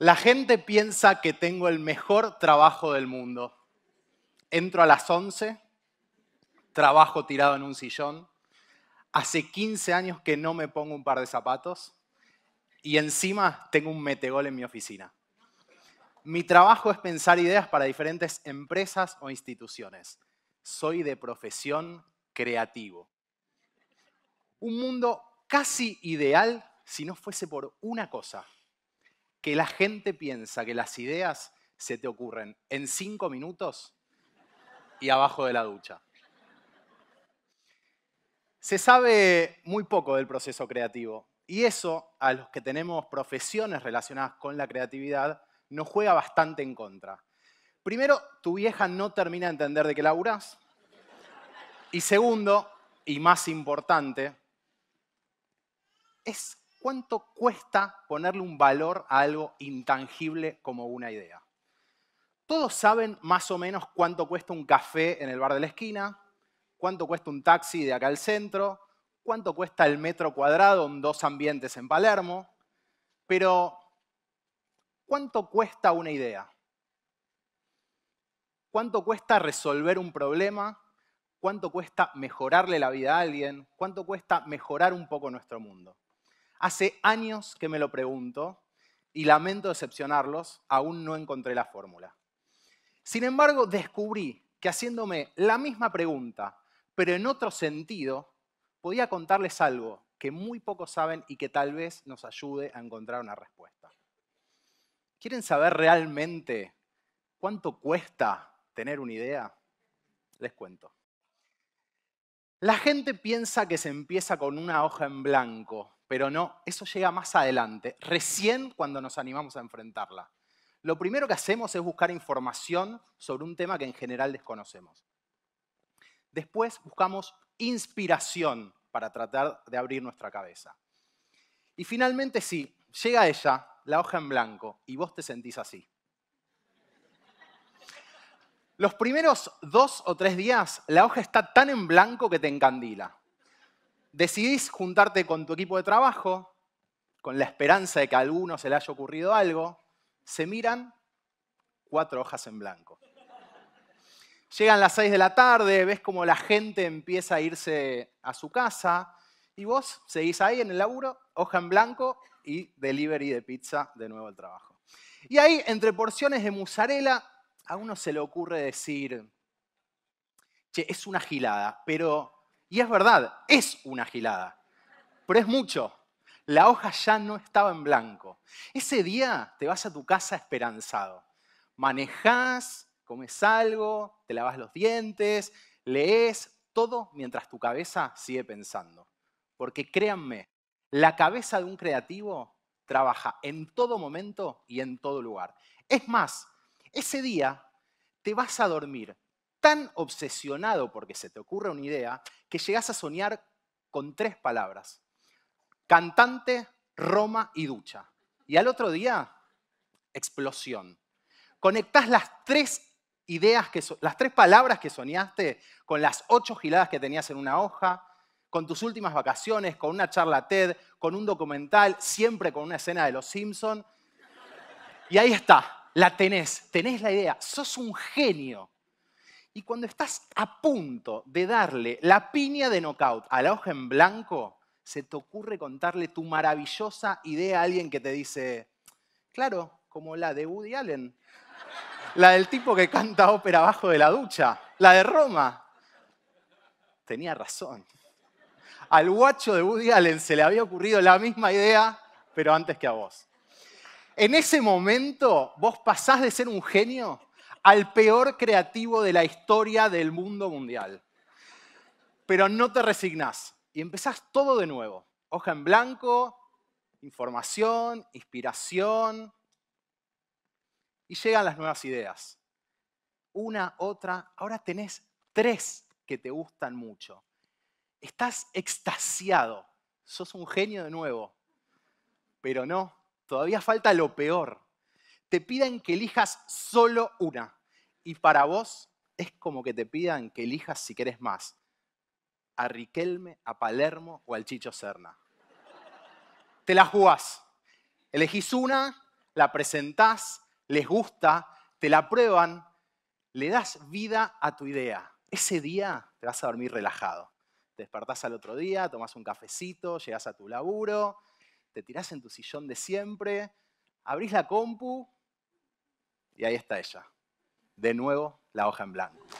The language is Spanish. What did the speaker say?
La gente piensa que tengo el mejor trabajo del mundo. Entro a las 11, trabajo tirado en un sillón, hace 15 años que no me pongo un par de zapatos y encima tengo un metegol en mi oficina. Mi trabajo es pensar ideas para diferentes empresas o instituciones. Soy de profesión creativo. Un mundo casi ideal si no fuese por una cosa, que la gente piensa que las ideas se te ocurren en cinco minutos y abajo de la ducha. Se sabe muy poco del proceso creativo y eso a los que tenemos profesiones relacionadas con la creatividad nos juega bastante en contra. Primero, tu vieja no termina de entender de qué laburas. Y segundo, y más importante, es ¿Cuánto cuesta ponerle un valor a algo intangible como una idea? Todos saben más o menos cuánto cuesta un café en el bar de la esquina, cuánto cuesta un taxi de acá al centro, cuánto cuesta el metro cuadrado en dos ambientes en Palermo, pero ¿cuánto cuesta una idea? ¿Cuánto cuesta resolver un problema? ¿Cuánto cuesta mejorarle la vida a alguien? ¿Cuánto cuesta mejorar un poco nuestro mundo? Hace años que me lo pregunto y lamento decepcionarlos, aún no encontré la fórmula. Sin embargo, descubrí que haciéndome la misma pregunta, pero en otro sentido, podía contarles algo que muy pocos saben y que tal vez nos ayude a encontrar una respuesta. ¿Quieren saber realmente cuánto cuesta tener una idea? Les cuento. La gente piensa que se empieza con una hoja en blanco pero no, eso llega más adelante, recién cuando nos animamos a enfrentarla. Lo primero que hacemos es buscar información sobre un tema que en general desconocemos. Después buscamos inspiración para tratar de abrir nuestra cabeza. Y finalmente, sí, llega ella, la hoja en blanco, y vos te sentís así. Los primeros dos o tres días, la hoja está tan en blanco que te encandila decidís juntarte con tu equipo de trabajo, con la esperanza de que a alguno se le haya ocurrido algo, se miran cuatro hojas en blanco. Llegan las seis de la tarde, ves como la gente empieza a irse a su casa y vos seguís ahí en el laburo, hoja en blanco y delivery de pizza de nuevo al trabajo. Y ahí, entre porciones de mozzarella, a uno se le ocurre decir, che, es una gilada, pero y es verdad, es una gilada, pero es mucho. La hoja ya no estaba en blanco. Ese día te vas a tu casa esperanzado. manejas, comes algo, te lavas los dientes, lees, todo mientras tu cabeza sigue pensando. Porque créanme, la cabeza de un creativo trabaja en todo momento y en todo lugar. Es más, ese día te vas a dormir tan obsesionado porque se te ocurre una idea que llegas a soñar con tres palabras. Cantante, Roma y ducha. Y al otro día, explosión. conectas las tres ideas, que las tres palabras que soñaste con las ocho giladas que tenías en una hoja, con tus últimas vacaciones, con una charla TED, con un documental, siempre con una escena de Los Simpson. Y ahí está, la tenés, tenés la idea, sos un genio. Y cuando estás a punto de darle la piña de knockout a la hoja en blanco, se te ocurre contarle tu maravillosa idea a alguien que te dice, claro, como la de Woody Allen, la del tipo que canta ópera abajo de la ducha, la de Roma. Tenía razón. Al guacho de Woody Allen se le había ocurrido la misma idea, pero antes que a vos. En ese momento vos pasás de ser un genio al peor creativo de la historia del mundo mundial. Pero no te resignás y empezás todo de nuevo. Hoja en blanco, información, inspiración. Y llegan las nuevas ideas. Una, otra. Ahora tenés tres que te gustan mucho. Estás extasiado. Sos un genio de nuevo. Pero no, todavía falta lo peor te piden que elijas solo una. Y para vos es como que te pidan que elijas si querés más. A Riquelme, a Palermo o al Chicho Serna. Te la jugás. Elegís una, la presentás, les gusta, te la prueban, le das vida a tu idea. Ese día te vas a dormir relajado. Te despertás al otro día, tomás un cafecito, llegás a tu laburo, te tirás en tu sillón de siempre, abrís la compu y ahí está ella. De nuevo, la hoja en blanco.